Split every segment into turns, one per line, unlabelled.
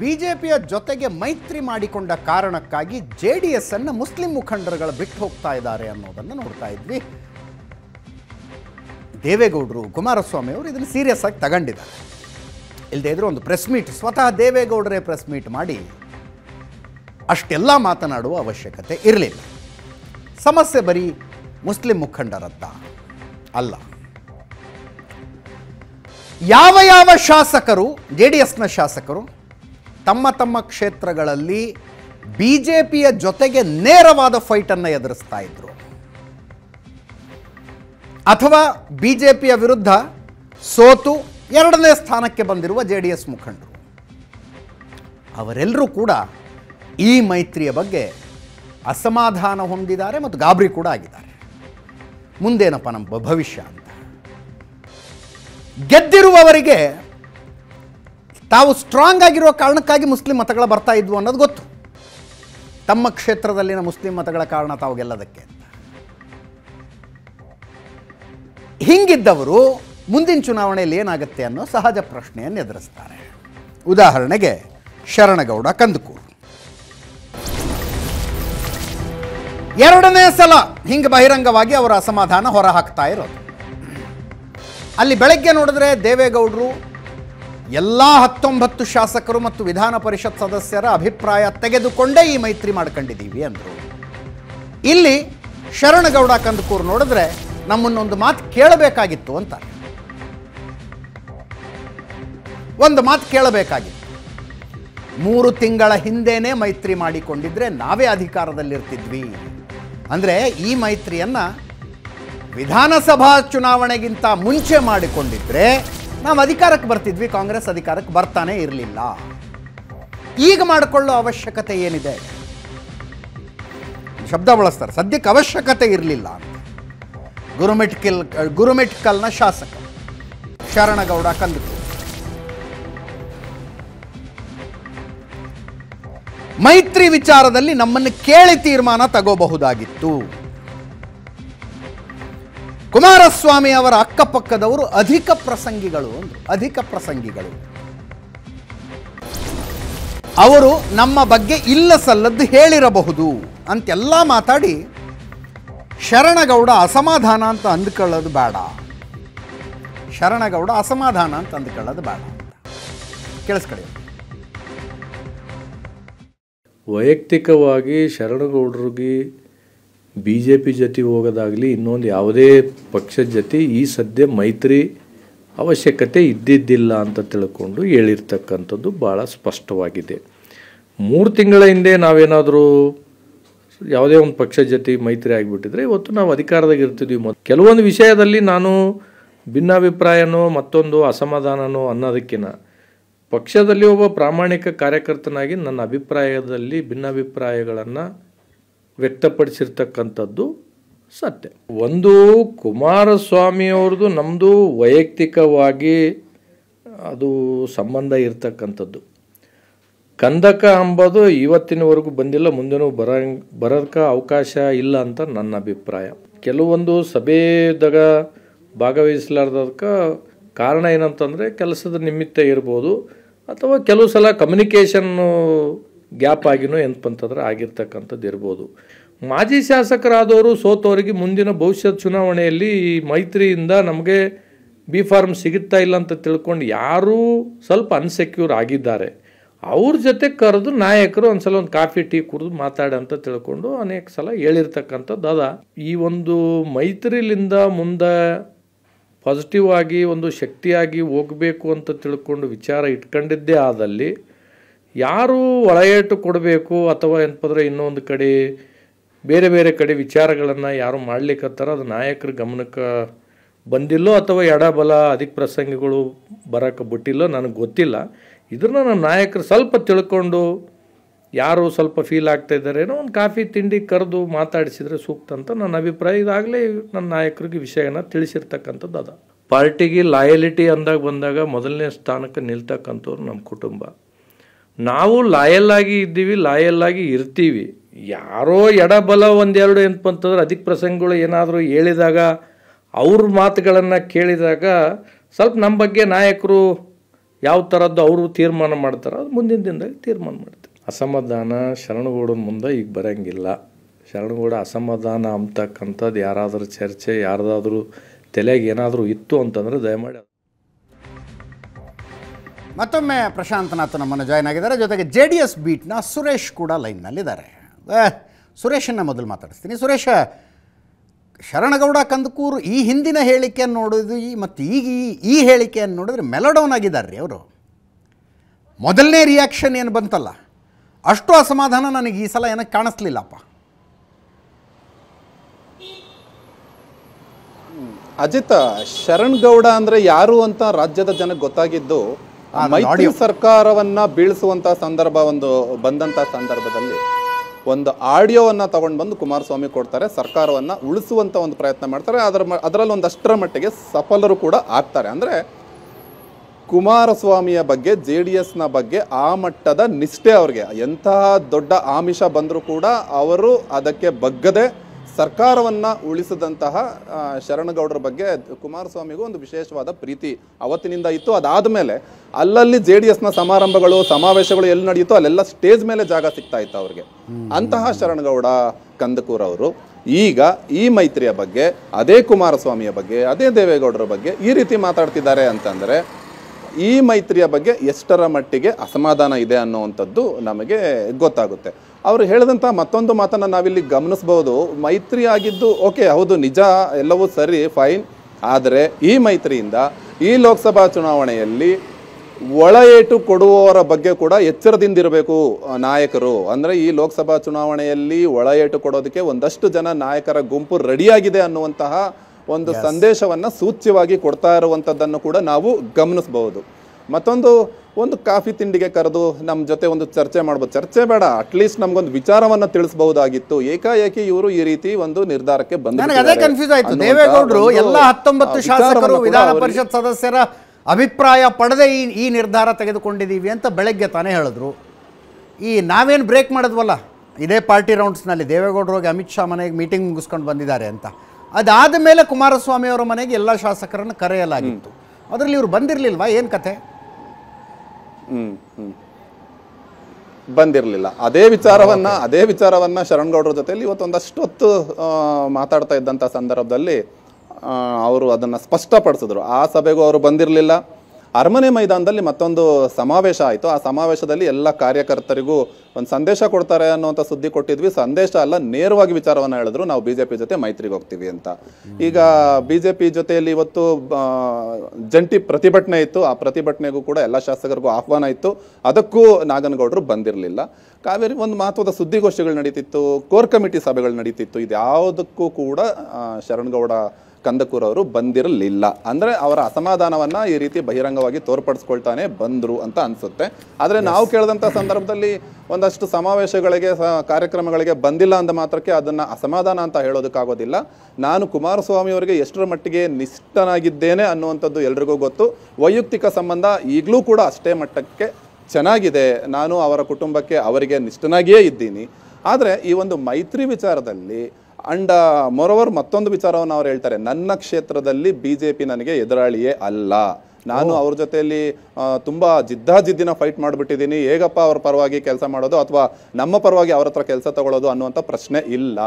ಬಿಜೆಪಿಯ ಜೊತೆಗೆ ಮೈತ್ರಿ ಮಾಡಿಕೊಂಡ ಕಾರಣಕ್ಕಾಗಿ ಜೆ ಡಿ ಎಸ್ ಅನ್ನು ಮುಸ್ಲಿಂ ಮುಖಂಡರುಗಳು ಬಿಟ್ಟು ಹೋಗ್ತಾ ಇದ್ದಾರೆ ಅನ್ನೋದನ್ನು ನೋಡ್ತಾ ಇದ್ವಿ ದೇವೇಗೌಡರು ಕುಮಾರಸ್ವಾಮಿ ಅವರು ಇದನ್ನು ಸೀರಿಯಸ್ ಆಗಿ ತಗೊಂಡಿದ್ದಾರೆ ಇಲ್ಲದೇ ಇದ್ರೂ ಒಂದು ಪ್ರೆಸ್ ಮೀಟ್ ಸ್ವತಃ ದೇವೇಗೌಡರೇ ಪ್ರೆಸ್ ಮೀಟ್ ಮಾಡಿ ಅಷ್ಟೆಲ್ಲ ಮಾತನಾಡುವ ಅವಶ್ಯಕತೆ ಇರಲಿಲ್ಲ ಸಮಸ್ಯೆ ಬರೀ ಮುಸ್ಲಿಂ ಮುಖಂಡರತ್ತ ಅಲ್ಲ ಯಾವ ಯಾವ ಶಾಸಕರು ಜೆ ಡಿ ಎಸ್ನ ಶಾಸಕರು ತಮ್ಮ ತಮ್ಮ ಕ್ಷೇತ್ರಗಳಲ್ಲಿ ಬಿ ಜೆ ಪಿಯ ಜೊತೆಗೆ ನೇರವಾದ ಫೈಟನ್ನು ಎದುರಿಸ್ತಾ ಇದ್ರು ಅಥವಾ ಬಿ ಜೆ ಪಿಯ ವಿರುದ್ಧ ಸೋತು ಎರಡನೇ ಸ್ಥಾನಕ್ಕೆ ಬಂದಿರುವ ಜೆ ಡಿ ಎಸ್ ಮುಖಂಡರು ಅವರೆಲ್ಲರೂ ಕೂಡ ಈ ಮೈತ್ರಿಯ ಬಗ್ಗೆ ಅಸಮಾಧಾನ ಹೊಂದಿದ್ದಾರೆ ಮತ್ತು ಗಾಬರಿ ಕೂಡ ಆಗಿದ್ದಾರೆ ಮುಂದೇನಪ್ಪ ನಮ್ಮ ಭವಿಷ್ಯ ಅಂತ ಗೆದ್ದಿರುವವರಿಗೆ ತಾವು ಸ್ಟ್ರಾಂಗ್ ಆಗಿರೋ ಕಾರಣಕ್ಕಾಗಿ ಮುಸ್ಲಿಂ ಮತಗಳು ಬರ್ತಾ ಇದ್ವು ಅನ್ನೋದು ಗೊತ್ತು ತಮ್ಮ ಕ್ಷೇತ್ರದಲ್ಲಿನ ಮುಸ್ಲಿಂ ಮತಗಳ ಕಾರಣ ತಾವು ಗೆಲ್ಲದಕ್ಕೆ ಅಂತ ಹಿಂಗಿದ್ದವರು ಮುಂದಿನ ಚುನಾವಣೆಯಲ್ಲಿ ಏನಾಗುತ್ತೆ ಅನ್ನೋ ಸಹಜ ಪ್ರಶ್ನೆಯನ್ನು ಎದುರಿಸ್ತಾರೆ ಉದಾಹರಣೆಗೆ ಶರಣಗೌಡ ಕಂದಕೂರು ಎರಡನೇ ಸಲ ಹಿಂಗೆ ಬಹಿರಂಗವಾಗಿ ಅವರ ಅಸಮಾಧಾನ ಹೊರಹಾಕ್ತಾ ಇರೋದು ಅಲ್ಲಿ ಬೆಳಗ್ಗೆ ನೋಡಿದ್ರೆ ದೇವೇಗೌಡರು ಎಲ್ಲ ಹತ್ತೊಂಬತ್ತು ಶಾಸಕರು ಮತ್ತು ವಿಧಾನ ಪರಿಷತ್ ಸದಸ್ಯರ ಅಭಿಪ್ರಾಯ ತೆಗೆದುಕೊಂಡೇ ಈ ಮೈತ್ರಿ ಮಾಡ್ಕೊಂಡಿದ್ದೀವಿ ಅಂದರು ಇಲ್ಲಿ ಶರಣಗೌಡ ಕಂದಕೂರು ನೋಡಿದ್ರೆ ನಮ್ಮನ್ನೊಂದು ಮಾತು ಕೇಳಬೇಕಾಗಿತ್ತು ಅಂತ ಒಂದು ಮಾತು ಕೇಳಬೇಕಾಗಿತ್ತು ಮೂರು ತಿಂಗಳ ಹಿಂದೆನೇ ಮೈತ್ರಿ ಮಾಡಿಕೊಂಡಿದ್ರೆ ನಾವೇ ಅಧಿಕಾರದಲ್ಲಿರ್ತಿದ್ವಿ ಅಂದರೆ ಈ ಮೈತ್ರಿಯನ್ನು ವಿಧಾನಸಭಾ ಚುನಾವಣೆಗಿಂತ ಮುಂಚೆ ಮಾಡಿಕೊಂಡಿದ್ರೆ ನಾವು ಅಧಿಕಾರಕ್ಕೆ ಬರ್ತಿದ್ವಿ ಕಾಂಗ್ರೆಸ್ ಅಧಿಕಾರಕ್ಕೆ ಬರ್ತಾನೆ ಇರಲಿಲ್ಲ ಈಗ ಮಾಡಿಕೊಳ್ಳೋ ಅವಶ್ಯಕತೆ ಏನಿದೆ ಶಬ್ದ ಬಳಸ್ತಾರೆ ಸದ್ಯಕ್ಕೆ ಅವಶ್ಯಕತೆ ಇರಲಿಲ್ಲ ಅಂತ ಗುರುಮೆಟ್ಕಲ್ ಗುರುಮೆಟ್ಕಲ್ನ ಶಾಸಕ ಶರಣಗೌಡ ಕಂದಿತು ಮೈತ್ರಿ ವಿಚಾರದಲ್ಲಿ ನಮ್ಮನ್ನು ಕೇಳಿ ತೀರ್ಮಾನ ತಗೋಬಹುದಾಗಿತ್ತು ಕುಮಾರಸ್ವಾಮಿ ಅವರ ಅಕ್ಕಪಕ್ಕದವರು ಅಧಿಕ ಪ್ರಸಂಗಿಗಳು ಅಧಿಕ ಪ್ರಸಂಗಿಗಳು ಅವರು ನಮ್ಮ ಬಗ್ಗೆ ಇಲ್ಲ ಸಲ್ಲದ್ದು ಹೇಳಿರಬಹುದು ಅಂತೆಲ್ಲ ಮಾತಾಡಿ ಶರಣಗೌಡ ಅಸಮಾಧಾನ ಅಂತ ಅಂದ್ಕೊಳ್ಳೋದು ಬೇಡ ಶರಣಗೌಡ ಅಸಮಾಧಾನ ಅಂತ ಅಂದ್ಕೊಳ್ಳೋದು ಬೇಡ
ಕೇಳಿಸ್ಕೊಳ್ಳಿ ವೈಯಕ್ತಿಕವಾಗಿ ಶರಣಗೌಡರಿಗೆ ಬಿ ಜೆ ಪಿ ಜೊತೆ ಹೋಗೋದಾಗಲಿ ಇನ್ನೊಂದು ಯಾವುದೇ ಪಕ್ಷದ ಜೊತೆ ಈ ಸದ್ಯ ಮೈತ್ರಿ ಅವಶ್ಯಕತೆ ಇದ್ದಿದ್ದಿಲ್ಲ ಅಂತ ತಿಳ್ಕೊಂಡು ಹೇಳಿರ್ತಕ್ಕಂಥದ್ದು ಭಾಳ ಸ್ಪಷ್ಟವಾಗಿದೆ ಮೂರು ತಿಂಗಳ ಹಿಂದೆ ನಾವೇನಾದರೂ ಯಾವುದೇ ಒಂದು ಪಕ್ಷದ ಜೊತೆ ಮೈತ್ರಿ ಆಗಿಬಿಟ್ಟಿದ್ರೆ ಇವತ್ತು ನಾವು ಅಧಿಕಾರದಾಗ ಇರ್ತಿದ್ವಿ ಮತ್ತು ಕೆಲವೊಂದು ವಿಷಯದಲ್ಲಿ ನಾನು ಭಿನ್ನಾಭಿಪ್ರಾಯನೋ ಮತ್ತೊಂದು ಅಸಮಾಧಾನನೋ ಅನ್ನೋದಕ್ಕಿಂತ ಪಕ್ಷದಲ್ಲಿ ಒಬ್ಬ ಪ್ರಾಮಾಣಿಕ ಕಾರ್ಯಕರ್ತನಾಗಿ ನನ್ನ ಅಭಿಪ್ರಾಯದಲ್ಲಿ ಭಿನ್ನಾಭಿಪ್ರಾಯಗಳನ್ನು ವ್ಯಕ್ತಪಡಿಸಿರ್ತಕ್ಕಂಥದ್ದು ಸತ್ಯ ಒಂದು ಕುಮಾರಸ್ವಾಮಿಯವ್ರದ್ದು ನಮ್ಮದು ವೈಯಕ್ತಿಕವಾಗಿ ಅದು ಸಂಬಂಧ ಇರತಕ್ಕಂಥದ್ದು ಕಂದಕ ಅಂಬೋದು ಇವತ್ತಿನವರೆಗೂ ಬಂದಿಲ್ಲ ಮುಂದೆನೂ ಬರ ಬರೋಕ್ಕೆ ಅವಕಾಶ ಇಲ್ಲ ಅಂತ ನನ್ನ ಅಭಿಪ್ರಾಯ ಕೆಲವೊಂದು ಸಭೆದಾಗ ಭಾಗವಹಿಸಲಾರ್ದಕ್ಕ ಕಾರಣ ಏನಂತಂದರೆ ಕೆಲಸದ ನಿಮಿತ್ತ ಇರ್ಬೋದು ಅಥವಾ ಕೆಲವು ಸಲ ಕಮ್ಯುನಿಕೇಷನ್ನು ಗ್ಯಾಪ್ ಆಗಿನೋ ಅಂತಂದ್ರೆ ಆಗಿರ್ತಕ್ಕಂಥದ್ದು ಇರ್ಬೋದು ಮಾಜಿ ಶಾಸಕರಾದವರು ಸೋತವರಿಗೆ ಮುಂದಿನ ಭವಿಷ್ಯದ ಚುನಾವಣೆಯಲ್ಲಿ ಈ ಮೈತ್ರಿಯಿಂದ ನಮಗೆ ಬಿ ಫಾರ್ಮ್ ಸಿಗುತ್ತಾ ಇಲ್ಲ ಅಂತ ತಿಳ್ಕೊಂಡು ಯಾರೂ ಸ್ವಲ್ಪ ಅನ್ಸೆಕ್ಯೂರ್ ಆಗಿದ್ದಾರೆ ಅವ್ರ ಜೊತೆ ಕರೆದು ನಾಯಕರು ಒಂದು ಸಲ ಒಂದು ಕಾಫಿ ಟೀ ಕುಡಿದು ಮಾತಾಡ ಅಂತ ತಿಳ್ಕೊಂಡು ಅನೇಕ ಸಲ ಹೇಳಿರ್ತಕ್ಕಂಥದ್ದು ಅದ ಈ ಒಂದು ಮೈತ್ರಿಲಿಂದ ಮುಂದೆ ಪಾಸಿಟಿವ್ ಆಗಿ ಒಂದು ಶಕ್ತಿಯಾಗಿ ಹೋಗಬೇಕು ಅಂತ ತಿಳ್ಕೊಂಡು ವಿಚಾರ ಇಟ್ಕೊಂಡಿದ್ದೇ ಆದಲ್ಲಿ ಯಾರು ಒಳಗೇಟು ಕೊಡಬೇಕು ಅಥವಾ ಏನಪ್ಪಂದ್ರೆ ಇನ್ನೊಂದು ಕಡೆ ಬೇರೆ ಬೇರೆ ಕಡೆ ವಿಚಾರಗಳನ್ನು ಯಾರು ಮಾಡಲಿಕ್ಕತ್ತಾರ ಅದು ನಾಯಕರ ಗಮನಕ್ಕೆ ಬಂದಿಲ್ಲೋ ಅಥವಾ ಎಡಬಲ ಅಧಿಕ ಪ್ರಸಂಗಗಳು ಬರೋಕ್ಕೆ ಬಿಟ್ಟಿಲ್ಲೋ ನನಗೆ ಗೊತ್ತಿಲ್ಲ ಇದನ್ನ ನಮ್ಮ ನಾಯಕರು ಸ್ವಲ್ಪ ತಿಳ್ಕೊಂಡು ಯಾರು ಸ್ವಲ್ಪ ಫೀಲ್ ಆಗ್ತಾ ಏನೋ ಒಂದು ಕಾಫಿ ತಿಂಡಿ ಕರೆದು ಮಾತಾಡಿಸಿದರೆ ಸೂಕ್ತ ಅಂತ ನನ್ನ ಅಭಿಪ್ರಾಯ ಇದಾಗಲೇ ನನ್ನ ನಾಯಕರಿಗೆ ವಿಷಯನ ತಿಳಿಸಿರ್ತಕ್ಕಂಥದ್ದು ಅದ ಪಾರ್ಟಿಗೆ ಲಾಯಲಿಟಿ ಅಂದಾಗ ಬಂದಾಗ ಮೊದಲನೇ ಸ್ಥಾನಕ್ಕೆ ನಿಲ್ತಕ್ಕಂಥವ್ರು ನಮ್ಮ ಕುಟುಂಬ ನಾವು ಲಾಯಲ್ಲಾಗಿ ಆಗಿ ಇದ್ದೀವಿ ಲಾಯಲ್ಲಾಗಿ ಆಗಿ ಇರ್ತೀವಿ ಯಾರೋ ಎಡಬಲ ಒಂದೆರಡು ಏನಪ್ಪ ಅಂತಂದ್ರೆ ಅಧಿಕ ಪ್ರಸಂಗಗಳು ಏನಾದರೂ ಹೇಳಿದಾಗ ಅವ್ರ ಮಾತುಗಳನ್ನು ಕೇಳಿದಾಗ ಸ್ವಲ್ಪ ನಮ್ಮ ಬಗ್ಗೆ ನಾಯಕರು ಯಾವ ಥರದ್ದು ಅವರು ತೀರ್ಮಾನ ಮಾಡ್ತಾರೋ ಅದು ಮುಂದಿನ ದಿನದಾಗ ತೀರ್ಮಾನ ಮಾಡ್ತಾರೆ ಅಸಮಾಧಾನ ಶರಣಗೌಡ ಮುಂದೆ ಈಗ ಬರೋಂಗಿಲ್ಲ ಶರಣಗೌಡ ಅಸಮಾಧಾನ ಅಂತಕ್ಕಂಥದ್ದು ಯಾರಾದರೂ ಚರ್ಚೆ ಯಾರದಾದರೂ ತಲೆಗೆ ಏನಾದರೂ ಇತ್ತು ಅಂತಂದರೆ ದಯಮಾಡಿ
ಮತ್ತೊಮ್ಮೆ ಪ್ರಶಾಂತನಾಥ್ ನಮ್ಮನ್ನು ಜಾಯ್ನ್ ಆಗಿದ್ದಾರೆ ಜೊತೆಗೆ ಜೆ ಡಿ ಎಸ್ ಬೀಟ್ನ ಸುರೇಶ್ ಕೂಡ ಲೈನ್ನಲ್ಲಿದ್ದಾರೆ ಸುರೇಶನ್ನ ಮೊದಲು ಮಾತಾಡಿಸ್ತೀನಿ ಸುರೇಶ ಶರಣಗೌಡ ಕಂದಕೂರು ಈ ಹಿಂದಿನ ಹೇಳಿಕೆಯನ್ನು ನೋಡೋದು ಈ ಮತ್ತು ಈಗ ಈ ಹೇಳಿಕೆಯನ್ನು ನೋಡಿದ್ರೆ ಮೆಲೋಡೌನ್ ಆಗಿದ್ದಾರೆ ರೀ ಅವರು ಮೊದಲನೇ ರಿಯಾಕ್ಷನ್ ಏನು ಬಂತಲ್ಲ ಅಷ್ಟು ಅಸಮಾಧಾನ ನನಗೆ ಈ ಸಲ ಏನಕ್ಕೆ ಕಾಣಿಸ್ಲಿಲ್ಲಪ್ಪ
ಅಜಿತ ಶರಣ್ ಗೌಡ ಅಂದರೆ ಯಾರು ಅಂತ ರಾಜ್ಯದ ಜನಕ್ಕೆ ಗೊತ್ತಾಗಿದ್ದು ಮೈತ್ರಿ ಸರ್ಕಾರವನ್ನ ಬೀಳಿಸುವಂತ ಸಂದರ್ಭ ಒಂದು ಬಂದಂತ ಸಂದರ್ಭದಲ್ಲಿ ಒಂದು ಆಡಿಯೋವನ್ನ ತಗೊಂಡು ಬಂದು ಕುಮಾರಸ್ವಾಮಿ ಕೊಡ್ತಾರೆ ಸರ್ಕಾರವನ್ನ ಉಳಿಸುವಂತ ಒಂದು ಪ್ರಯತ್ನ ಮಾಡ್ತಾರೆ ಅದರ ಅದರಲ್ಲಿ ಒಂದಷ್ಟರ ಮಟ್ಟಿಗೆ ಸಫಲರು ಕೂಡ ಆಗ್ತಾರೆ ಅಂದ್ರೆ ಕುಮಾರಸ್ವಾಮಿಯ ಬಗ್ಗೆ ಜೆ ಡಿ ಎಸ್ನ ಬಗ್ಗೆ ಆ ಮಟ್ಟದ ನಿಷ್ಠೆ ಅವ್ರಿಗೆ ಎಂತಹ ದೊಡ್ಡ ಆಮಿಷ ಬಂದರೂ ಕೂಡ ಅವರು ಅದಕ್ಕೆ ಬಗ್ಗದೆ ಸರ್ಕಾರವನ್ನು ಉಳಿಸಿದಂತಹ ಶರಣಗೌಡರ ಬಗ್ಗೆ ಕುಮಾರಸ್ವಾಮಿಗೂ ಒಂದು ವಿಶೇಷವಾದ ಪ್ರೀತಿ ಅವತ್ತಿನಿಂದ ಇತ್ತು ಅದಾದ ಮೇಲೆ ಅಲ್ಲಲ್ಲಿ ಜೆ ಡಿ ಎಸ್ನ ಸಮಾರಂಭಗಳು ಸಮಾವೇಶಗಳು ಎಲ್ಲಿ ನಡೆಯಿತು ಅಲ್ಲೆಲ್ಲ ಸ್ಟೇಜ್ ಮೇಲೆ ಜಾಗ ಸಿಗ್ತಾ ಇತ್ತು ಅವ್ರಿಗೆ ಅಂತಹ ಶರಣಗೌಡ ಕಂದಕೂರ್ ಅವರು ಈಗ ಈ ಮೈತ್ರಿಯ ಬಗ್ಗೆ ಅದೇ ಕುಮಾರಸ್ವಾಮಿಯ ಬಗ್ಗೆ ಅದೇ ದೇವೇಗೌಡರ ಬಗ್ಗೆ ಈ ರೀತಿ ಮಾತಾಡ್ತಿದ್ದಾರೆ ಅಂತಂದರೆ ಈ ಮೈತ್ರಿಯ ಬಗ್ಗೆ ಎಷ್ಟರ ಮಟ್ಟಿಗೆ ಅಸಮಾಧಾನ ಇದೆ ಅನ್ನುವಂಥದ್ದು ನಮಗೆ ಗೊತ್ತಾಗುತ್ತೆ ಅವರು ಹೇಳಿದಂಥ ಮತ್ತೊಂದು ಮಾತನ್ನು ನಾವಿಲ್ಲಿ ಗಮನಿಸ್ಬೋದು ಮೈತ್ರಿ ಆಗಿದ್ದು ಓಕೆ ಹೌದು ನಿಜ ಎಲ್ಲವೂ ಸರಿ ಫೈನ್ ಆದರೆ ಈ ಮೈತ್ರಿಯಿಂದ ಈ ಲೋಕಸಭಾ ಚುನಾವಣೆಯಲ್ಲಿ ಒಳ ಏಟು ಕೊಡುವವರ ಬಗ್ಗೆ ಕೂಡ ಎಚ್ಚರದಿಂದಿರಬೇಕು ನಾಯಕರು ಅಂದರೆ ಈ ಲೋಕಸಭಾ ಚುನಾವಣೆಯಲ್ಲಿ ಒಳ ಏಟು ಕೊಡೋದಕ್ಕೆ ಒಂದಷ್ಟು ಜನ ನಾಯಕರ ಗುಂಪು ರೆಡಿಯಾಗಿದೆ ಅನ್ನುವಂತಹ ಒಂದು ಸಂದೇಶವನ್ನು ಸೂಚ್ಯವಾಗಿ ಕೊಡ್ತಾ ಇರುವಂಥದ್ದನ್ನು ಕೂಡ ನಾವು ಗಮನಿಸಬಹುದು ಮತ್ತೊಂದು ಒಂದು ಕಾಫಿ ತಿಂಡಿಗೆ ಕರೆದು ನಮ್ಮ ಜೊತೆ ಒಂದು ಚರ್ಚೆ ಮಾಡ್ಬೋದು ಚರ್ಚೆ ಬೇಡ ಅಟ್ಲೀಸ್ಟ್ ನಮ್ಗೊಂದು ವಿಚಾರವನ್ನ ತಿಳಿಸಬಹುದಾಗಿತ್ತು ಏಕಾಏಕಿ ಇವರು ಈ ರೀತಿ ಒಂದು ನಿರ್ಧಾರಕ್ಕೆ ಬಂದ ಅದೇ ಕನ್ಫ್ಯೂಸ್ ಆಯ್ತು ದೇವೇಗೌಡರು ಎಲ್ಲ ಹತ್ತೊಂಬತ್ತು ಶಾಸಕರು ವಿಧಾನ ಪರಿಷತ್
ಸದಸ್ಯರ ಅಭಿಪ್ರಾಯ ಪಡೆದೇ ಈ ಈ ನಿರ್ಧಾರ ತೆಗೆದುಕೊಂಡಿದ್ದೀವಿ ಅಂತ ಬೆಳಗ್ಗೆ ತಾನೇ ಹೇಳಿದ್ರು ಈ ನಾವೇನು ಬ್ರೇಕ್ ಮಾಡಿದ್ವಲ್ಲ ಇದೇ ಪಾರ್ಟಿ ರೌಂಡ್ಸ್ನಲ್ಲಿ ದೇವೇಗೌಡರು ಹೋಗಿ ಅಮಿತ್ ಶಾ ಮನೆಗೆ ಮೀಟಿಂಗ್ ಮುಗಿಸ್ಕೊಂಡು ಬಂದಿದ್ದಾರೆ ಅಂತ ಅದಾದ ಮೇಲೆ ಕುಮಾರಸ್ವಾಮಿ ಅವರ ಮನೆಗೆ ಎಲ್ಲ ಶಾಸಕರನ್ನು ಕರೆಯಲಾಗಿತ್ತು ಅದರಲ್ಲಿ ಇವರು ಬಂದಿರಲಿಲ್ವಾ ಏನು ಕತೆ
ಬಂದಿರಲಿಲ್ಲ ಅದೇ ವಿಚಾರವನ್ನ ಅದೇ ವಿಚಾರವನ್ನ ಶರಣಗೌಡರ ಜೊತೆಯಲ್ಲಿ ಇವತ್ತು ಒಂದಷ್ಟು ಹೊತ್ತು ಮಾತಾಡ್ತಾ ಇದ್ದಂಥ ಸಂದರ್ಭದಲ್ಲಿ ಅವರು ಅದನ್ನು ಸ್ಪಷ್ಟಪಡಿಸಿದ್ರು ಆ ಸಭೆಗೂ ಅವರು ಬಂದಿರಲಿಲ್ಲ ಅರಮನೆ ಮೈದಾನದಲ್ಲಿ ಮತ್ತೊಂದು ಸಮಾವೇಶ ಆಯಿತು ಆ ಸಮಾವೇಶದಲ್ಲಿ ಎಲ್ಲ ಕಾರ್ಯಕರ್ತರಿಗೂ ಒಂದು ಸಂದೇಶ ಕೊಡ್ತಾರೆ ಅನ್ನುವಂಥ ಸುದ್ದಿ ಕೊಟ್ಟಿದ್ವಿ ಸಂದೇಶ ಅಲ್ಲ ನೇರವಾಗಿ ವಿಚಾರವನ್ನು ಹೇಳಿದ್ರು ನಾವು ಬಿ ಜೆ ಪಿ ಜೊತೆ ಮೈತ್ರಿಗೆ ಹೋಗ್ತೀವಿ ಅಂತ ಈಗ ಬಿ ಜೆ ಪಿ ಜೊತೆಯಲ್ಲಿ ಇವತ್ತು ಜಂಟಿ ಪ್ರತಿಭಟನೆ ಇತ್ತು ಆ ಪ್ರತಿಭಟನೆಗೂ ಕೂಡ ಎಲ್ಲ ಶಾಸಕರಿಗೂ ಆಹ್ವಾನ ಇತ್ತು ಅದಕ್ಕೂ ನಾಗನಗೌಡರು ಬಂದಿರಲಿಲ್ಲ ಕಾವೇರಿ ಒಂದು ಮಹತ್ವದ ಸುದ್ದಿಗೋಷ್ಠಿಗಳು ನಡೀತಿತ್ತು ಕೋರ್ ಕಮಿಟಿ ಸಭೆಗಳು ನಡೀತಿತ್ತು ಇದ್ಯಾವುದಕ್ಕೂ ಕೂಡ ಶರಣಗೌಡ ಕಂದಕೂರವರು ಬಂದಿರಲಿಲ್ಲ ಅಂದರೆ ಅವರ ಅಸಮಾಧಾನವನ್ನು ಈ ರೀತಿ ಬಹಿರಂಗವಾಗಿ ತೋರ್ಪಡಿಸ್ಕೊಳ್ತಾನೆ ಬಂದರು ಅಂತ ಅನಿಸುತ್ತೆ ಆದರೆ ನಾವು ಕೇಳಿದಂಥ ಸಂದರ್ಭದಲ್ಲಿ ಒಂದಷ್ಟು ಸಮಾವೇಶಗಳಿಗೆ ಕಾರ್ಯಕ್ರಮಗಳಿಗೆ ಬಂದಿಲ್ಲ ಅಂದ ಮಾತ್ರಕ್ಕೆ ಅದನ್ನು ಅಸಮಾಧಾನ ಅಂತ ಹೇಳೋದಕ್ಕಾಗೋದಿಲ್ಲ ನಾನು ಕುಮಾರಸ್ವಾಮಿ ಅವರಿಗೆ ಎಷ್ಟರ ಮಟ್ಟಿಗೆ ನಿಷ್ಠನಾಗಿದ್ದೇನೆ ಅನ್ನುವಂಥದ್ದು ಎಲ್ರಿಗೂ ಗೊತ್ತು ವೈಯಕ್ತಿಕ ಸಂಬಂಧ ಈಗಲೂ ಕೂಡ ಅಷ್ಟೇ ಮಟ್ಟಕ್ಕೆ ಚೆನ್ನಾಗಿದೆ ನಾನು ಅವರ ಕುಟುಂಬಕ್ಕೆ ಅವರಿಗೆ ನಿಷ್ಠನಾಗಿಯೇ ಇದ್ದೀನಿ ಆದರೆ ಈ ಒಂದು ಮೈತ್ರಿ ವಿಚಾರದಲ್ಲಿ ಅಂಡ್ ಮೊರವರ್ ಮತ್ತೊಂದು ವಿಚಾರವನ್ನು ಅವ್ರು ಹೇಳ್ತಾರೆ ನನ್ನ ಕ್ಷೇತ್ರದಲ್ಲಿ ಬಿ ಜೆ ಪಿ ನನಗೆ ಎದುರಾಳಿಯೇ ಅಲ್ಲ ನಾನು ಅವ್ರ ಜೊತೆಯಲ್ಲಿ ತುಂಬ ಜಿದ್ದಾಜಿದ್ದಿನ ಫೈಟ್ ಮಾಡಿಬಿಟ್ಟಿದ್ದೀನಿ ಹೇಗಪ್ಪ ಅವ್ರ ಪರವಾಗಿ ಕೆಲಸ ಮಾಡೋದು ಅಥವಾ ನಮ್ಮ ಪರವಾಗಿ ಅವರ ಹತ್ರ ಕೆಲಸ ತಗೊಳ್ಳೋದು ಅನ್ನುವಂಥ ಪ್ರಶ್ನೆ ಇಲ್ಲ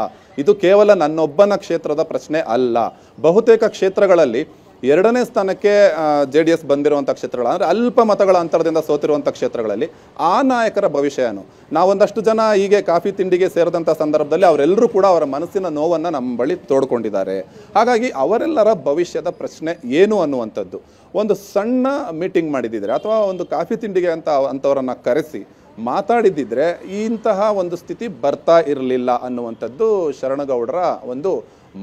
ಇದು ಕೇವಲ ನನ್ನೊಬ್ಬನ ಕ್ಷೇತ್ರದ ಪ್ರಶ್ನೆ ಅಲ್ಲ ಬಹುತೇಕ ಕ್ಷೇತ್ರಗಳಲ್ಲಿ ಎರಡನೇ ಸ್ಥಾನಕ್ಕೆ ಜೆ ಡಿ ಎಸ್ ಬಂದಿರುವಂಥ ಕ್ಷೇತ್ರಗಳು ಅಂದರೆ ಅಲ್ಪ ಮತಗಳ ಅಂತರದಿಂದ ಸೋತಿರುವಂಥ ಕ್ಷೇತ್ರಗಳಲ್ಲಿ ಆ ನಾಯಕರ ಭವಿಷ್ಯ ಏನು ನಾವೊಂದಷ್ಟು ಜನ ಹೀಗೆ ಕಾಫಿ ತಿಂಡಿಗೆ ಸೇರಿದಂಥ ಸಂದರ್ಭದಲ್ಲಿ ಅವರೆಲ್ಲರೂ ಕೂಡ ಅವರ ಮನಸ್ಸಿನ ನೋವನ್ನು ನಮ್ಮ ಬಳಿ ತೋಡ್ಕೊಂಡಿದ್ದಾರೆ ಹಾಗಾಗಿ ಅವರೆಲ್ಲರ ಭವಿಷ್ಯದ ಪ್ರಶ್ನೆ ಏನು ಅನ್ನುವಂಥದ್ದು ಒಂದು ಸಣ್ಣ ಮೀಟಿಂಗ್ ಮಾಡಿದ್ದಿದ್ರೆ ಅಥವಾ ಒಂದು ಕಾಫಿ ತಿಂಡಿಗೆ ಅಂತ ಅಂಥವರನ್ನು ಕರೆಸಿ ಮಾತಾಡಿದ್ದಿದ್ರೆ ಇಂತಹ ಒಂದು ಸ್ಥಿತಿ ಬರ್ತಾ ಇರಲಿಲ್ಲ ಅನ್ನುವಂಥದ್ದು ಶರಣಗೌಡರ ಒಂದು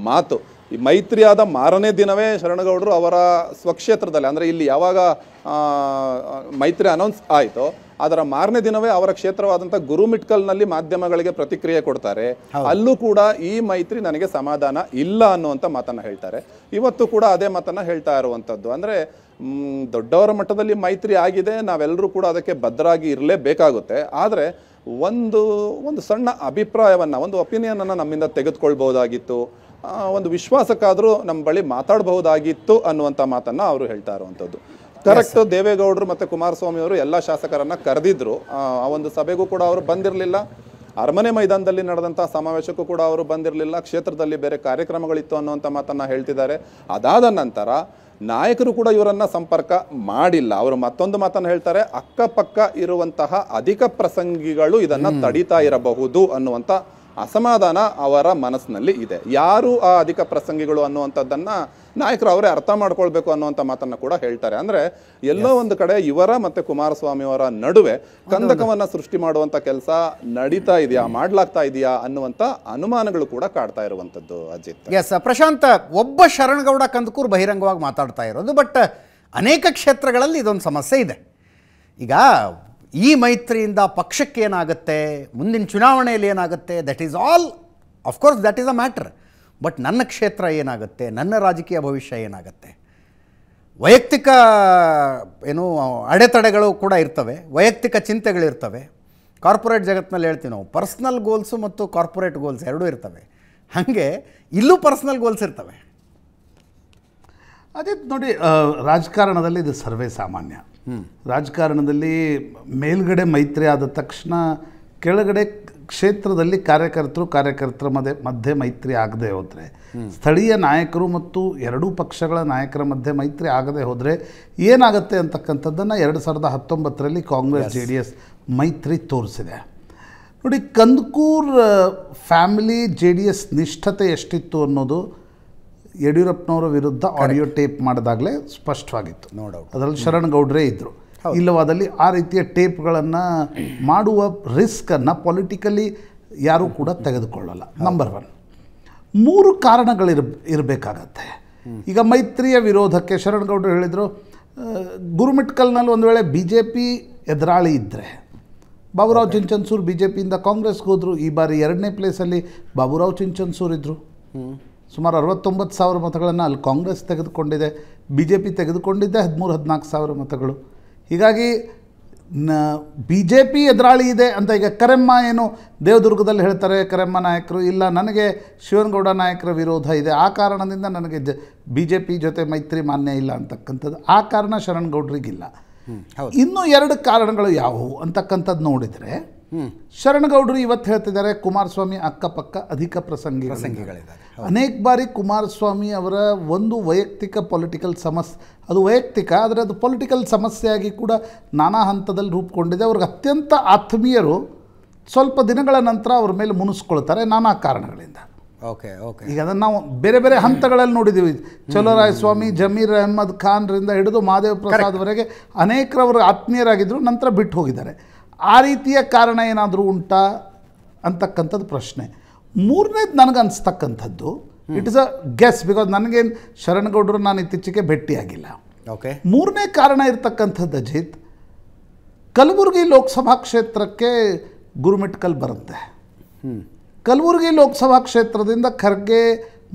ಮಾತು ಈ ಮೈತ್ರಿಯಾದ ಮಾರನೇ ದಿನವೇ ಶರಣಗೌಡರು ಅವರ ಸ್ವಕ್ಷೇತ್ರದಲ್ಲಿ ಅಂದರೆ ಇಲ್ಲಿ ಯಾವಾಗ ಮೈತ್ರಿ ಅನೌನ್ಸ್ ಆಯಿತು ಅದರ ಮಾರನೇ ದಿನವೇ ಅವರ ಕ್ಷೇತ್ರವಾದಂಥ ಗುರುಮಿಟ್ಕಲ್ನಲ್ಲಿ ಮಾಧ್ಯಮಗಳಿಗೆ ಪ್ರತಿಕ್ರಿಯೆ ಕೊಡ್ತಾರೆ ಅಲ್ಲೂ ಕೂಡ ಈ ಮೈತ್ರಿ ನನಗೆ ಸಮಾಧಾನ ಇಲ್ಲ ಅನ್ನುವಂಥ ಮಾತನ್ನು ಹೇಳ್ತಾರೆ ಇವತ್ತು ಕೂಡ ಅದೇ ಮಾತನ್ನು ಹೇಳ್ತಾ ಇರುವಂಥದ್ದು ಅಂದರೆ ದೊಡ್ಡವರ ಮಟ್ಟದಲ್ಲಿ ಮೈತ್ರಿ ಆಗಿದೆ ನಾವೆಲ್ಲರೂ ಕೂಡ ಅದಕ್ಕೆ ಭದ್ರಾಗಿ ಇರಲೇಬೇಕಾಗುತ್ತೆ ಆದರೆ ಒಂದು ಒಂದು ಸಣ್ಣ ಅಭಿಪ್ರಾಯವನ್ನು ಒಂದು ಒಪಿನಿಯನನ್ನು ನಮ್ಮಿಂದ ತೆಗೆದುಕೊಳ್ಬೋದಾಗಿತ್ತು ಒಂದು ವಿಶ್ವಾಸಕ್ಕಾದರೂ ನಮ್ಮ ಬಳಿ ಮಾತಾಡಬಹುದಾಗಿತ್ತು ಅನ್ನುವಂಥ ಮಾತನ್ನು ಅವರು ಹೇಳ್ತಾ ಇರುವಂಥದ್ದು ಕರೆಕ್ಟ್ ದೇವೇಗೌಡರು ಮತ್ತು ಕುಮಾರಸ್ವಾಮಿ ಅವರು ಎಲ್ಲ ಶಾಸಕರನ್ನು ಕರೆದಿದ್ದರು ಆ ಒಂದು ಸಭೆಗೂ ಕೂಡ ಅವರು ಬಂದಿರಲಿಲ್ಲ ಅರಮನೆ ಮೈದಾನದಲ್ಲಿ ನಡೆದಂಥ ಸಮಾವೇಶಕ್ಕೂ ಕೂಡ ಅವರು ಬಂದಿರಲಿಲ್ಲ ಕ್ಷೇತ್ರದಲ್ಲಿ ಬೇರೆ ಕಾರ್ಯಕ್ರಮಗಳಿತ್ತು ಅನ್ನುವಂಥ ಮಾತನ್ನು ಹೇಳ್ತಿದ್ದಾರೆ ಅದಾದ ನಂತರ ನಾಯಕರು ಕೂಡ ಇವರನ್ನು ಸಂಪರ್ಕ ಮಾಡಿಲ್ಲ ಅವರು ಮತ್ತೊಂದು ಮಾತನ್ನು ಹೇಳ್ತಾರೆ ಅಕ್ಕಪಕ್ಕ ಇರುವಂತಹ ಅಧಿಕ ಪ್ರಸಂಗಿಗಳು ಇದನ್ನು ತಡೀತಾ ಇರಬಹುದು ಅನ್ನುವಂಥ ಅಸಮಾಧಾನ ಅವರ ಮನಸ್ಸಿನಲ್ಲಿ ಇದೆ ಯಾರು ಆ ಅಧಿಕ ಪ್ರಸಂಗಿಗಳು ಅನ್ನುವಂಥದ್ದನ್ನು ನಾಯಕರು ಅವರೇ ಅರ್ಥ ಮಾಡ್ಕೊಳ್ಬೇಕು ಅನ್ನುವಂಥ ಮಾತನ್ನು ಕೂಡ ಹೇಳ್ತಾರೆ ಅಂದರೆ ಎಲ್ಲೋ ಒಂದು ಕಡೆ ಇವರ ಮತ್ತು ಕುಮಾರಸ್ವಾಮಿ ಅವರ ನಡುವೆ ಕಂದಕವನ್ನು ಸೃಷ್ಟಿ ಮಾಡುವಂಥ ಕೆಲಸ ನಡೀತಾ ಇದೆಯಾ ಮಾಡ್ಲಾಗ್ತಾ ಇದೆಯಾ ಅನ್ನುವಂಥ ಅನುಮಾನಗಳು ಕೂಡ ಕಾಡ್ತಾ ಇರುವಂಥದ್ದು ಅಜಿತ್
ಎಸ್ ಪ್ರಶಾಂತ ಒಬ್ಬ ಶರಣಗೌಡ ಕಂದಕೂರು ಬಹಿರಂಗವಾಗಿ ಮಾತಾಡ್ತಾ ಇರೋದು ಬಟ್ ಅನೇಕ ಕ್ಷೇತ್ರಗಳಲ್ಲಿ ಇದೊಂದು ಸಮಸ್ಯೆ ಇದೆ ಈಗ ಈ ಮೈತ್ರಿಯಿಂದ ಪಕ್ಷಕ್ಕೆ ಏನಾಗುತ್ತೆ ಮುಂದಿನ ಚುನಾವಣೆಯಲ್ಲಿ ಏನಾಗುತ್ತೆ that is all of course that is a matter but ನನ್ನ ಕ್ಷೇತ್ರ ಏನಾಗುತ್ತೆ ನನ್ನ ರಾಜಕೀಯ ಭವಿಷ್ಯ ಏನಾಗುತ್ತೆ ವೈಯಕ್ತಿಕ ಏನು ಅಡೆತಡೆಗಳು ಕೂಡ ಇರ್ತವೆ ವೈಯಕ್ತಿಕ ಚಿಂತೆಗಳಿರ್ತವೆ ಕಾರ್ಪೊರೇಟ್ ಜಗತ್ತಿನಲ್ಲಿ ಹೇಳ್ತೀವಿ ನಾವು ಪರ್ಸ್ನಲ್ ಗೋಲ್ಸು ಮತ್ತು ಕಾರ್ಪೊರೇಟ್ ಗೋಲ್ಸ್ ಎರಡೂ ಇರ್ತವೆ ಹಾಗೆ ಇಲ್ಲೂ ಪರ್ಸ್ನಲ್ ಗೋಲ್ಸ್ ಇರ್ತವೆ
ಅದೇ ನೋಡಿ ರಾಜಕಾರಣದಲ್ಲಿ ಇದು ಸರ್ವೇ ಸಾಮಾನ್ಯ ರಾಜಕಾರಣದಲ್ಲಿ ಮೇಲ್ಗಡೆ ಮೈತ್ರಿ ಆದ ತಕ್ಷಣ ಕೆಳಗಡೆ ಕ್ಷೇತ್ರದಲ್ಲಿ ಕಾರ್ಯಕರ್ತರು ಕಾರ್ಯಕರ್ತರ ಮಧ್ಯೆ ಮಧ್ಯೆ ಮೈತ್ರಿ ಆಗದೆ ಹೋದರೆ ಸ್ಥಳೀಯ ನಾಯಕರು ಮತ್ತು ಎರಡೂ ಪಕ್ಷಗಳ ನಾಯಕರ ಮಧ್ಯೆ ಮೈತ್ರಿ ಆಗದೆ ಹೋದರೆ ಏನಾಗುತ್ತೆ ಅಂತಕ್ಕಂಥದ್ದನ್ನು ಎರಡು ಸಾವಿರದ ಹತ್ತೊಂಬತ್ತರಲ್ಲಿ ಕಾಂಗ್ರೆಸ್ ಜೆ ಡಿ ಎಸ್ ಮೈತ್ರಿ ತೋರಿಸಿದೆ ನೋಡಿ Kandakur family J D S ನಿಷ್ಠತೆ ಎಷ್ಟಿತ್ತು ಅನ್ನೋದು ಯಡಿಯೂರಪ್ಪನವರ ವಿರುದ್ಧ ಆಡಿಯೋ ಟೇಪ್ ಮಾಡಿದಾಗಲೇ ಸ್ಪಷ್ಟವಾಗಿತ್ತು ನೋಡೋದು ಅದರಲ್ಲಿ ಶರಣ್ ಗೌಡ್ರೇ ಇದ್ದರು ಇಲ್ಲವಾದಲ್ಲಿ ಆ ರೀತಿಯ ಟೇಪ್ಗಳನ್ನು ಮಾಡುವ ರಿಸ್ಕನ್ನು ಪೊಲಿಟಿಕಲಿ ಯಾರೂ ಕೂಡ ತೆಗೆದುಕೊಳ್ಳಲ್ಲ ನಂಬರ್ ಒನ್ ಮೂರು ಕಾರಣಗಳಿರ್ ಇರಬೇಕಾಗತ್ತೆ ಈಗ ಮೈತ್ರಿಯ ವಿರೋಧಕ್ಕೆ ಶರಣಗೌಡರು ಹೇಳಿದರು ಗುರುಮಿಟ್ಕಲ್ನಲ್ಲಿ ಒಂದು ವೇಳೆ ಬಿ ಜೆ ಪಿ ಎದುರಾಳಿ ಇದ್ದರೆ ಬಾಬುರಾವ್ ಚಿಂಚನ್ಸೂರು ಬಿ ಜೆ ಪಿಯಿಂದ ಕಾಂಗ್ರೆಸ್ಗೆ ಹೋದರು ಈ ಬಾರಿ ಎರಡನೇ ಪ್ಲೇಸಲ್ಲಿ ಬಾಬುರಾವ್ ಚಿಂಚನ್ಸೂರ್ ಇದ್ದರು ಸುಮಾರು ಅರವತ್ತೊಂಬತ್ತು ಸಾವಿರ ಮತಗಳನ್ನು ಅಲ್ಲಿ ಕಾಂಗ್ರೆಸ್ ತೆಗೆದುಕೊಂಡಿದೆ ಬಿ ಜೆ ಪಿ ತೆಗೆದುಕೊಂಡಿದ್ದೆ ಹದಿಮೂರು ಹದಿನಾಲ್ಕು ಸಾವಿರ ಮತಗಳು ಹೀಗಾಗಿ ನ ಬಿ ಜೆ ಪಿ ಎದುರಾಳಿ ಇದೆ ಅಂತ ಈಗ ಕರೆಮ್ಮ ಏನು ದೇವದುರ್ಗದಲ್ಲಿ ಹೇಳ್ತಾರೆ ಕರೆಮ್ಮ ನಾಯಕರು ಇಲ್ಲ ನನಗೆ ಶಿವನಗೌಡ ನಾಯಕರ ವಿರೋಧ ಇದೆ ಆ ಕಾರಣದಿಂದ ನನಗೆ ಜ ಬಿ ಜೆ ಪಿ ಜೊತೆ ಮೈತ್ರಿ ಮಾನ್ಯ ಇಲ್ಲ ಅಂತಕ್ಕಂಥದ್ದು ಆ ಕಾರಣ ಶರಣ್ಗೌಡ್ರಿಗಿಲ್ಲ ಇನ್ನೂ ಎರಡು ಕಾರಣಗಳು ಯಾವುವು ಅಂತಕ್ಕಂಥದ್ದು ನೋಡಿದರೆ ಶರಣಗೌಡರು ಇವತ್ತು ಹೇಳ್ತಿದ್ದಾರೆ ಕುಮಾರಸ್ವಾಮಿ ಅಕ್ಕಪಕ್ಕ ಅಧಿಕ ಪ್ರಸಂಗಿ ಪ್ರಸಂಗಿಗಳಿದ್ದಾರೆ ಅನೇಕ ಬಾರಿ ಕುಮಾರಸ್ವಾಮಿ ಅವರ ಒಂದು ವೈಯಕ್ತಿಕ ಪೊಲಿಟಿಕಲ್ ಸಮಸ್ಯೆ ಅದು ವೈಯಕ್ತಿಕ ಆದರೆ ಅದು ಪೊಲಿಟಿಕಲ್ ಸಮಸ್ಯೆಯಾಗಿ ಕೂಡ ನಾನಾ ಹಂತದಲ್ಲಿ ರೂಪುಕೊಂಡಿದೆ ಅವ್ರಿಗೆ ಅತ್ಯಂತ ಆತ್ಮೀಯರು ಸ್ವಲ್ಪ ದಿನಗಳ ನಂತರ ಅವ್ರ ಮೇಲೆ ಮುನಿಸ್ಕೊಳ್ತಾರೆ ನಾನಾ ಕಾರಣಗಳಿಂದ ಓಕೆ ಓಕೆ ಈಗ ಅದನ್ನು ನಾವು ಬೇರೆ ಬೇರೆ ಹಂತಗಳಲ್ಲಿ ನೋಡಿದ್ದೀವಿ ಚಲೋರಾಯಸ್ವಾಮಿ ಜಮೀರ್ ಅಹಮದ್ ಖಾನ್ರಿಂದ ಹಿಡಿದು ಮಹಾದೇವ ಪ್ರಸಾದ್ವರೆಗೆ ಅನೇಕರವರು ಆತ್ಮೀಯರಾಗಿದ್ದರು ನಂತರ ಬಿಟ್ಟು ಹೋಗಿದ್ದಾರೆ ಆ ರೀತಿಯ ಕಾರಣ ಏನಾದರೂ ಉಂಟಾ ಅಂತಕ್ಕಂಥದ್ದು ಪ್ರಶ್ನೆ ಮೂರನೇದು ನನಗೆ ಅನಿಸ್ತಕ್ಕಂಥದ್ದು it is a guess because ನನಗೇನು ಶರಣಗೌಡರು ನಾನು ಇತ್ತೀಚೆಗೆ ಭೇಟಿಯಾಗಿಲ್ಲ ಓಕೆ ಮೂರನೇ ಕಾರಣ ಇರತಕ್ಕಂಥದ್ದು ಅಜಿತ್ ಕಲಬುರಗಿ ಲೋಕಸಭಾ ಕ್ಷೇತ್ರಕ್ಕೆ ಗುರುಮಿಟ್ಕಲ್ ಬರುತ್ತೆ ಕಲಬುರಗಿ ಲೋಕಸಭಾ ಕ್ಷೇತ್ರದಿಂದ ಖರ್ಗೆ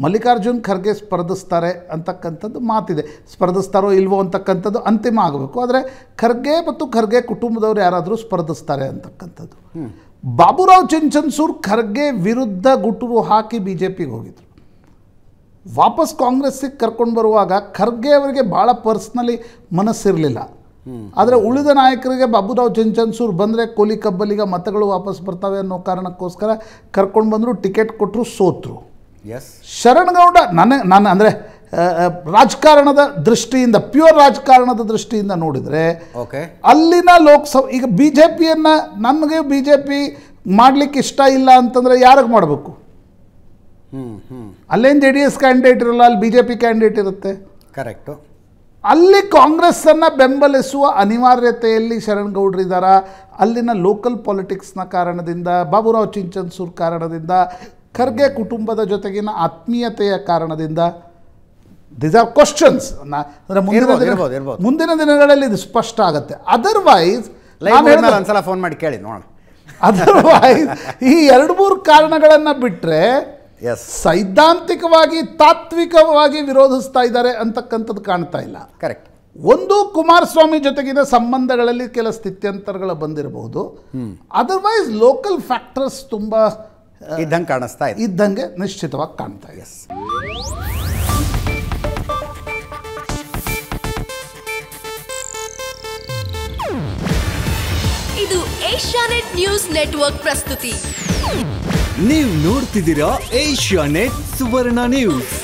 ಮಲ್ಲಿಕಾರ್ಜುನ್ ಖರ್ಗೆ ಸ್ಪರ್ಧಿಸ್ತಾರೆ ಅಂತಕ್ಕಂಥದ್ದು ಮಾತಿದೆ ಸ್ಪರ್ಧಿಸ್ತಾರೋ ಇಲ್ವೋ ಅಂತಕ್ಕಂಥದ್ದು ಅಂತಿಮ ಆಗಬೇಕು ಆದರೆ ಖರ್ಗೆ ಮತ್ತು ಖರ್ಗೆ ಕುಟುಂಬದವರು ಯಾರಾದರೂ ಸ್ಪರ್ಧಿಸ್ತಾರೆ ಅಂತಕ್ಕಂಥದ್ದು ಬಾಬುರಾವ್ ಚಿಂಚನ್ಸೂರ್ ಖರ್ಗೆ ವಿರುದ್ಧ ಗುಟುರು ಹಾಕಿ ಬಿ ಜೆ ಪಿಗೆ ಹೋಗಿದ್ರು ವಾಪಸ್ ಕಾಂಗ್ರೆಸ್ಸಿಗೆ ಕರ್ಕೊಂಡು ಬರುವಾಗ ಖರ್ಗೆ ಅವರಿಗೆ ಭಾಳ ಪರ್ಸ್ನಲಿ ಮನಸ್ಸಿರಲಿಲ್ಲ ಆದರೆ ಉಳಿದ ನಾಯಕರಿಗೆ ಬಾಬುರಾವ್ ಚಿಂಚನ್ಸೂರ್ ಬಂದರೆ ಕೋಲಿ ಕಬ್ಬಲಿಗ ಮತಗಳು ವಾಪಸ್ ಬರ್ತವೆ ಅನ್ನೋ ಕಾರಣಕ್ಕೋಸ್ಕರ ಕರ್ಕೊಂಡು ಬಂದರು ಟಿಕೆಟ್ ಕೊಟ್ಟರು ಸೋತರು ಶರಣಗೌಡ ನನ್ನ ನಾನು ಅಂದರೆ ರಾಜಕಾರಣದ ದೃಷ್ಟಿಯಿಂದ ಪ್ಯೂರ್ ರಾಜಕಾರಣದ ದೃಷ್ಟಿಯಿಂದ ನೋಡಿದರೆ ಅಲ್ಲಿನ ಲೋಕಸಭೆ ಈಗ ಬಿ ಜೆ ಪಿಯನ್ನು ನಮಗೆ ಬಿ ಜೆ ಪಿ ಮಾಡಲಿಕ್ಕೆ ಇಷ್ಟ ಇಲ್ಲ ಅಂತಂದರೆ ಯಾರಿಗೆ ಮಾಡಬೇಕು ಅಲ್ಲೇನು ಜೆ ಡಿ ಎಸ್ ಕ್ಯಾಂಡಿಡೇಟ್ ಇರಲ್ಲ ಅಲ್ಲಿ ಬಿ ಜೆ ಪಿ ಕ್ಯಾಂಡಿಡೇಟ್ ಇರುತ್ತೆ ಕರೆಕ್ಟು ಅಲ್ಲಿ ಕಾಂಗ್ರೆಸ್ಸನ್ನು ಬೆಂಬಲಿಸುವ ಅನಿವಾರ್ಯತೆಯಲ್ಲಿ ಶರಣ್ ಇದ್ದಾರಾ ಅಲ್ಲಿನ ಲೋಕಲ್ ಪಾಲಿಟಿಕ್ಸ್ನ ಕಾರಣದಿಂದ ಬಾಬುರಾವ್ ಚಿಂಚನ್ಸೂರ್ ಕಾರಣದಿಂದ ಖರ್ಗೆ ಕುಟುಂಬದ ಜೊತೆಗಿನ ಆತ್ಮೀಯತೆಯ ಕಾರಣದಿಂದ ದಿಸ್ ಆರ್ ಕ್ವಶನ್ಸ್ ಮುಂದಿನ ದಿನಗಳಲ್ಲಿ ಇದು ಸ್ಪಷ್ಟ ಆಗುತ್ತೆ ಅದರ್ವೈಸ್ ಒಂದ್ಸಲ ಫೋನ್ ಮಾಡಿ ಕೇಳಿ ನೋಡಿ ಅದರ್ವೈಸ್ ಈ ಎರಡು ಮೂರು ಕಾರಣಗಳನ್ನು ಬಿಟ್ಟರೆ ಸೈದ್ಧಾಂತಿಕವಾಗಿ ತಾತ್ವಿಕವಾಗಿ ವಿರೋಧಿಸ್ತಾ ಇದ್ದಾರೆ ಅಂತಕ್ಕಂಥದ್ದು ಕಾಣ್ತಾ ಇಲ್ಲ ಕರೆಕ್ಟ್ ಒಂದು ಕುಮಾರಸ್ವಾಮಿ ಜೊತೆಗಿನ ಸಂಬಂಧಗಳಲ್ಲಿ ಕೆಲ ಸ್ಥಿತ್ಯಂತರಗಳು ಬಂದಿರಬಹುದು ಅದರ್ವೈಸ್ ಲೋಕಲ್ ಫ್ಯಾಕ್ಟರ್ಸ್ ತುಂಬಾ ಇದ್ದಂಗೆ ಕಾಣಿಸ್ತಾ ಇದೆ ಇದ್ದಂಗೆ ನಿಶ್ಚಿತವಾಗಿ ಕಾಣ್ತಾ
ಇದು
ಏಷ್ಯಾನೆಟ್ ನ್ಯೂಸ್ ನೆಟ್ವರ್ಕ್ ಪ್ರಸ್ತುತಿ ನೀವು ನೋಡ್ತಿದ್ದೀರಾ ಏಷ್ಯಾನೆಟ್
ಸುವರ್ಣ ನ್ಯೂಸ್